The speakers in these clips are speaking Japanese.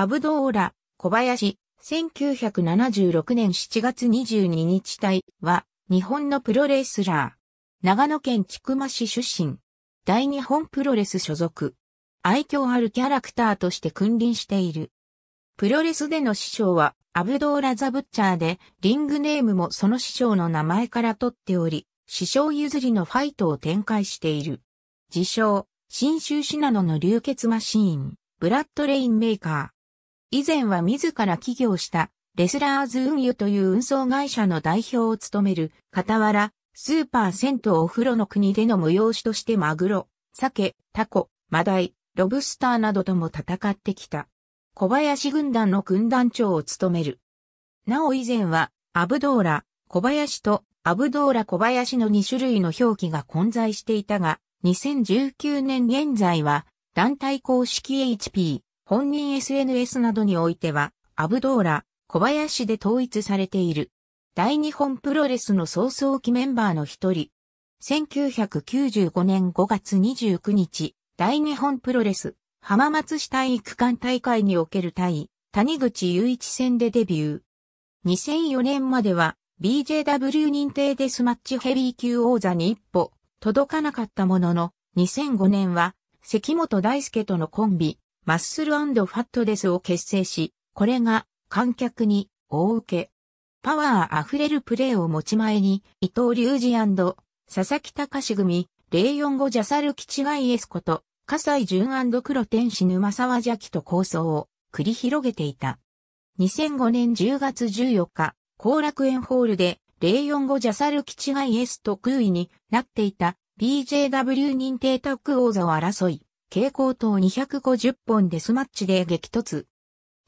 アブドーラ、小林、1976年7月22日隊は、日本のプロレスラー。長野県千曲市出身。大日本プロレス所属。愛嬌あるキャラクターとして君臨している。プロレスでの師匠は、アブドーラ・ザ・ブッチャーで、リングネームもその師匠の名前から取っており、師匠譲りのファイトを展開している。自称、新州シナノの流血マシーン、ブラッドレインメーカー。以前は自ら起業した、レスラーズ運輸という運送会社の代表を務める、傍ら、スーパー銭湯お風呂の国での催しとしてマグロ、鮭、タコ、マダイ、ロブスターなどとも戦ってきた。小林軍団の軍団長を務める。なお以前は、アブドーラ、小林とアブドーラ小林の2種類の表記が混在していたが、2019年現在は、団体公式 HP、本人 SNS などにおいては、アブドーラ、小林で統一されている。大日本プロレスの早々期メンバーの一人。1995年5月29日、大日本プロレス、浜松市体育館大会における対、谷口雄一戦でデビュー。2004年までは、BJW 認定デスマッチヘビー級王座に一歩、届かなかったものの、2005年は、関本大輔とのコンビ、マッスルファットデスを結成し、これが観客に大受け。パワー溢れるプレーを持ち前に、伊藤隆二佐々木隆組、045ジャサル吉外エスこと、葛西純黒天使沼沢邪気と構想を繰り広げていた。2005年10月14日、後楽園ホールで045ジャサル吉外エスと空位になっていた BJW 認定特王座を争い、蛍光灯250本デスマッチで激突。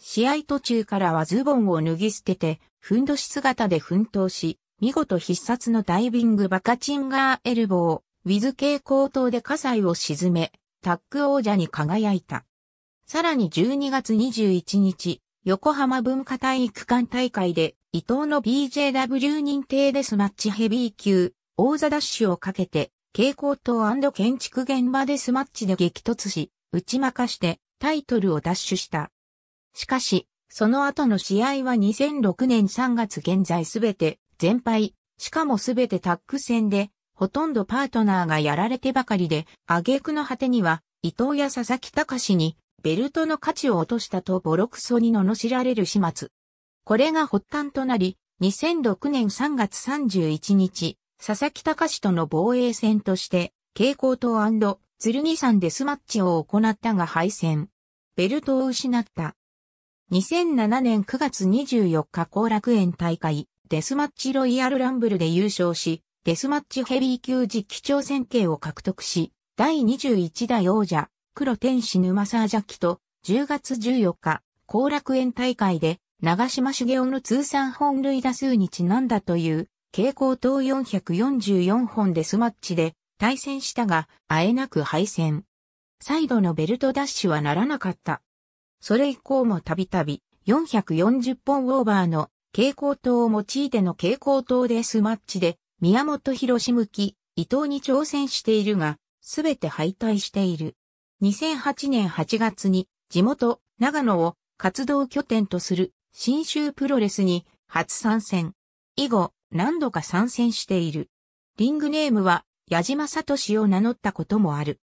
試合途中からはズボンを脱ぎ捨てて、ふんどし姿で奮闘し、見事必殺のダイビングバカチンガーエルボー、ウィズ蛍光灯で火災を沈め、タッグ王者に輝いた。さらに12月21日、横浜文化体育館大会で、伊藤の BJW 認定デスマッチヘビー級、王座ダッシュをかけて、蛍光灯建築現場でスマッチで激突し、打ち負かしてタイトルを奪取した。しかし、その後の試合は2006年3月現在すべて全敗、しかもすべてタッグ戦で、ほとんどパートナーがやられてばかりで、挙句の果てには、伊藤や佐々木隆に、ベルトの価値を落としたとボロクソに罵られる始末。これが発端となり、2006年3月31日、佐々木隆との防衛戦として、蛍光灯剣山デスマッチを行ったが敗戦。ベルトを失った。2007年9月24日後楽園大会、デスマッチロイヤルランブルで優勝し、デスマッチヘビー級実機挑戦権を獲得し、第21代王者、黒天使沼沢ジャキと、10月14日、後楽園大会で、長島茂雄の通算本塁打数にちなんだという、蛍光灯444本デスマッチで対戦したが、あえなく敗戦。再度のベルトダッシュはならなかった。それ以降もたびたび440本オーバーの蛍光灯を用いての蛍光灯デスマッチで宮本博士向き伊藤に挑戦しているが、すべて敗退している。2008年8月に地元長野を活動拠点とする新州プロレスに初参戦。以後、何度か参戦している。リングネームは矢島聡を名乗ったこともある。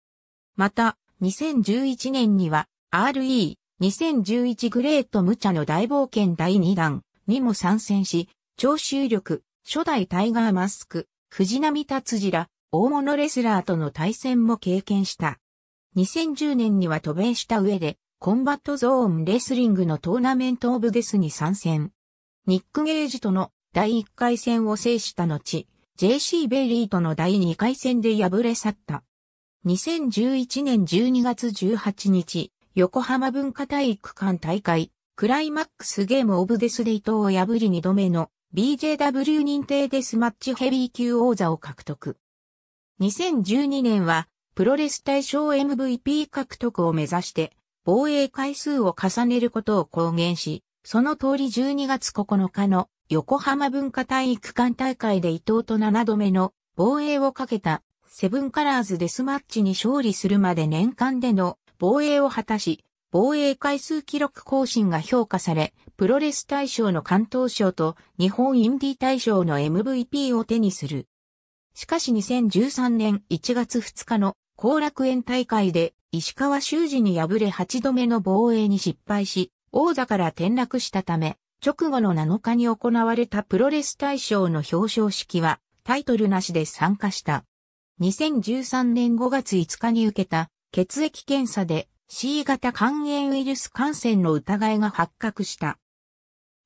また、2011年には RE、2011グレート無茶の大冒険第2弾にも参戦し、聴衆力、初代タイガーマスク、藤波達次ら、大物レスラーとの対戦も経験した。2010年には渡米した上で、コンバットゾーンレスリングのトーナメントオブデスに参戦。ニック・ゲージとの第1回戦を制した後、JC ベイリーとの第2回戦で敗れ去った。2011年12月18日、横浜文化体育館大会、クライマックスゲームオブデスデイトを破り2度目の BJW 認定デスマッチヘビー級王座を獲得。2012年は、プロレス大賞 MVP 獲得を目指して、防衛回数を重ねることを公言し、その通り12月9日の横浜文化体育館大会で伊藤と7度目の防衛をかけたセブンカラーズデスマッチに勝利するまで年間での防衛を果たし、防衛回数記録更新が評価され、プロレス大賞の関東賞と日本インディ大賞の MVP を手にする。しかし2013年1月2日の後楽園大会で石川修司に敗れ8度目の防衛に失敗し、王座から転落したため、直後の7日に行われたプロレス大賞の表彰式はタイトルなしで参加した。2013年5月5日に受けた血液検査で C 型肝炎ウイルス感染の疑いが発覚した。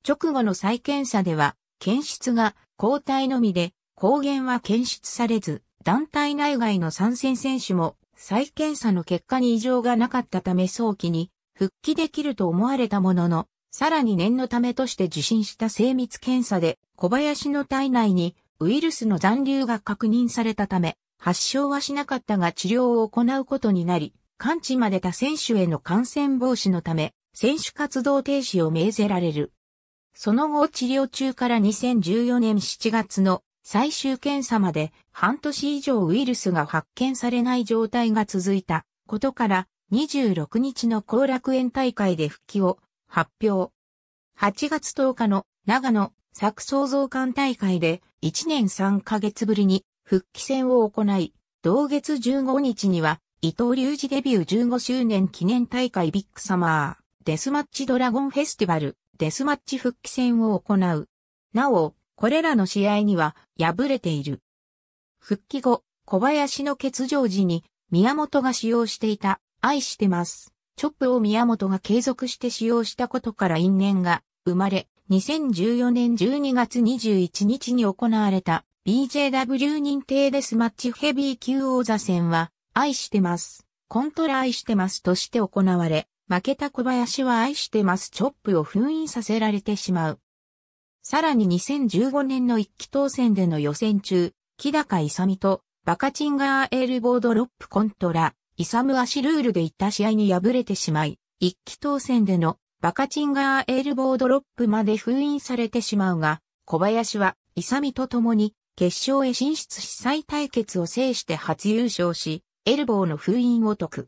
直後の再検査では検出が抗体のみで抗原は検出されず団体内外の参戦選手も再検査の結果に異常がなかったため早期に復帰できると思われたもののさらに念のためとして受診した精密検査で小林の体内にウイルスの残留が確認されたため、発症はしなかったが治療を行うことになり、完治までた選手への感染防止のため、選手活動停止を命ぜられる。その後治療中から2014年7月の最終検査まで半年以上ウイルスが発見されない状態が続いたことから26日の後楽園大会で復帰を発表。8月10日の長野作創造館大会で1年3ヶ月ぶりに復帰戦を行い、同月15日には伊藤隆二デビュー15周年記念大会ビッグサマーデスマッチドラゴンフェスティバルデスマッチ復帰戦を行う。なお、これらの試合には敗れている。復帰後、小林の欠場時に宮本が使用していた愛してますチョップを宮本が継続して使用したことから因縁が生まれ、2014年12月21日に行われた BJW 認定デスマッチヘビー級王座戦は、愛してます。コントラ愛してますとして行われ、負けた小林は愛してますチョップを封印させられてしまう。さらに2015年の一期当選での予選中、木高勇とバカチンガーエールボードロップコントラ、イサム・アシルールで行った試合に敗れてしまい、一期当選でのバカチンガーエールボードロップまで封印されてしまうが、小林はイサミと共に決勝へ進出し再対決を制して初優勝し、エルボーの封印を解く。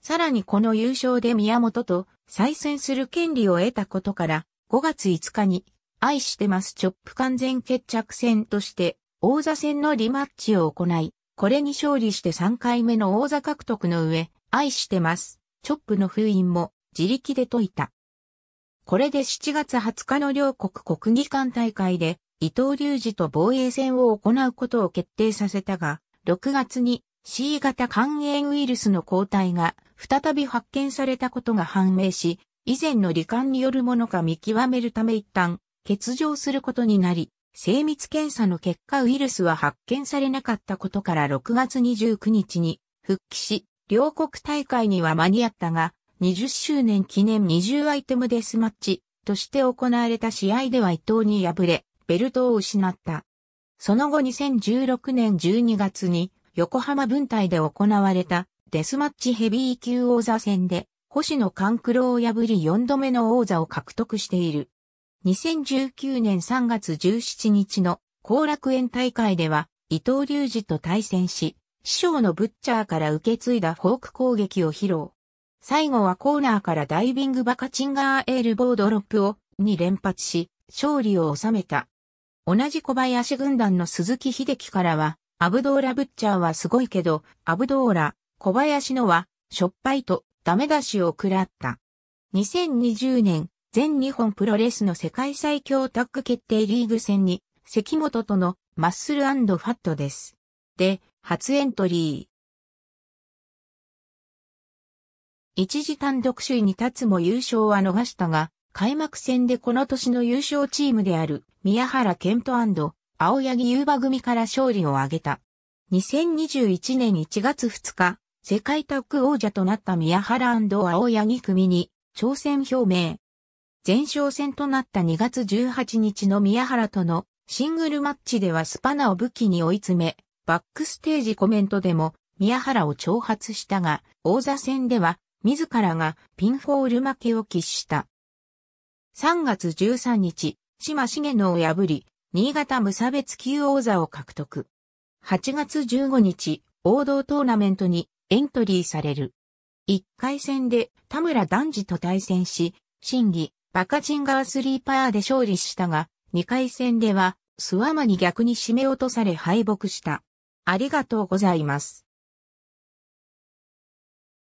さらにこの優勝で宮本と再戦する権利を得たことから、5月5日に愛してますチョップ完全決着戦として王座戦のリマッチを行い、これに勝利して3回目の王座獲得の上、愛してます。チョップの封印も自力で解いた。これで7月20日の両国国技館大会で伊藤隆二と防衛戦を行うことを決定させたが、6月に C 型肝炎ウイルスの抗体が再び発見されたことが判明し、以前の罹患によるものか見極めるため一旦欠場することになり、精密検査の結果ウイルスは発見されなかったことから6月29日に復帰し、両国大会には間に合ったが、20周年記念20アイテムデスマッチとして行われた試合では伊藤に敗れ、ベルトを失った。その後2016年12月に横浜分隊で行われたデスマッチヘビー級王座戦で星野勘九郎を破り4度目の王座を獲得している。2019年3月17日の後楽園大会では伊藤隆二と対戦し、師匠のブッチャーから受け継いだフォーク攻撃を披露。最後はコーナーからダイビングバカチンガーエールボードロップを2連発し、勝利を収めた。同じ小林軍団の鈴木秀樹からは、アブドーラ・ブッチャーはすごいけど、アブドーラ、小林のは、しょっぱいとダメ出しを食らった。2020年全日本プロレスの世界最強タッグ決定リーグ戦に、関本とのマッスルファットです。で、初エントリー。一時単独首位に立つも優勝は逃したが、開幕戦でこの年の優勝チームである宮原健人青柳優馬組から勝利を挙げた。2021年1月2日、世界タッグ王者となった宮原青柳組に挑戦表明。前哨戦となった2月18日の宮原とのシングルマッチではスパナを武器に追い詰め、バックステージコメントでも宮原を挑発したが、王座戦では自らがピンフォール負けを喫した。3月13日、島重野を破り、新潟無差別級王座を獲得。8月15日、王道トーナメントにエントリーされる。1回戦で田村男児と対戦し、審議、バカチンガー3パーで勝利したが、2回戦では、スワマに逆に締め落とされ敗北した。ありがとうございます。